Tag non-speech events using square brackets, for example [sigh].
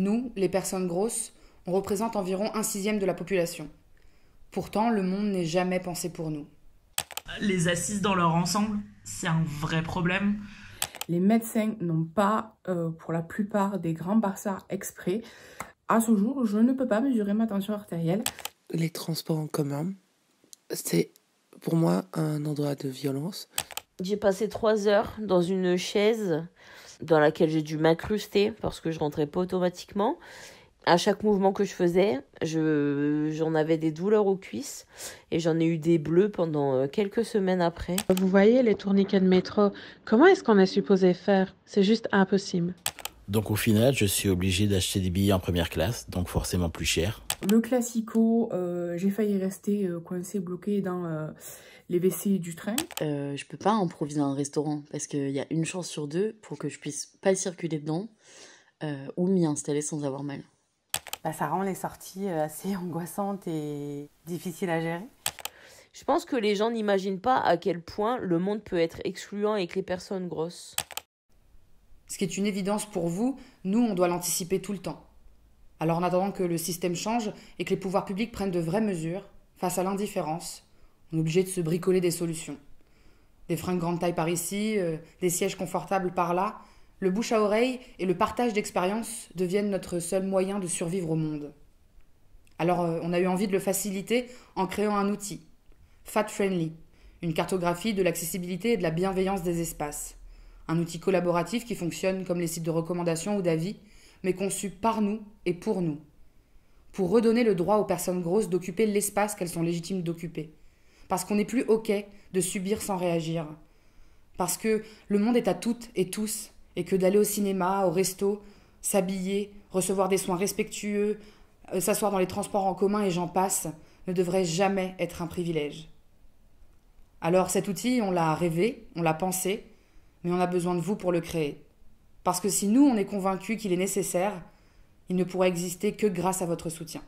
nous, les personnes grosses, on représente environ un sixième de la population. Pourtant, le monde n'est jamais pensé pour nous. Les assises dans leur ensemble, c'est un vrai problème. Les médecins n'ont pas, euh, pour la plupart des grands barça exprès. À ce jour, je ne peux pas mesurer ma tension artérielle. Les transports en commun, c'est pour moi un endroit de violence. J'ai passé trois heures dans une chaise dans laquelle j'ai dû m'incruster parce que je rentrais pas automatiquement. À chaque mouvement que je faisais, j'en avais des douleurs aux cuisses et j'en ai eu des bleus pendant euh, quelques semaines après. Vous voyez les tourniquets de métro, comment est-ce qu'on est supposé faire C'est juste impossible. Donc au final, je suis obligée d'acheter des billets en première classe, donc forcément plus cher. Le classico, euh, j'ai failli rester euh, coincé, bloqué dans les vessies du train Je euh, Je peux pas improviser un restaurant parce qu'il y a une chance sur deux pour que je puisse pas circuler dedans euh, ou m'y installer sans avoir mal. Bah, ça rend les sorties euh, assez [laughs] angoissantes et difficiles à gérer. Je pense que les gens n'imaginent pas à quel point le monde peut être excluant avec les personnes grosses. Ce qui est une évidence pour vous, nous, on doit l'anticiper tout le temps. Alors en attendant que le système change et que les pouvoirs publics prennent de vraies mesures face à l'indifférence, on est obligé de se bricoler des solutions. Des fringues grande taille par ici, euh, des sièges confortables par là. Le bouche à oreille et le partage d'expériences deviennent notre seul moyen de survivre au monde. Alors euh, on a eu envie de le faciliter en créant un outil, Fat Friendly, une cartographie de l'accessibilité et de la bienveillance des espaces. Un outil collaboratif qui fonctionne comme les sites de recommandation ou d'avis, mais conçu par nous et pour nous. Pour redonner le droit aux personnes grosses d'occuper l'espace qu'elles sont légitimes d'occuper parce qu'on n'est plus OK de subir sans réagir. Parce que le monde est à toutes et tous, et que d'aller au cinéma, au resto, s'habiller, recevoir des soins respectueux, euh, s'asseoir dans les transports en commun et j'en passe, ne devrait jamais être un privilège. Alors cet outil, on l'a rêvé, on l'a pensé, mais on a besoin de vous pour le créer. Parce que si nous, on est convaincus qu'il est nécessaire, il ne pourra exister que grâce à votre soutien.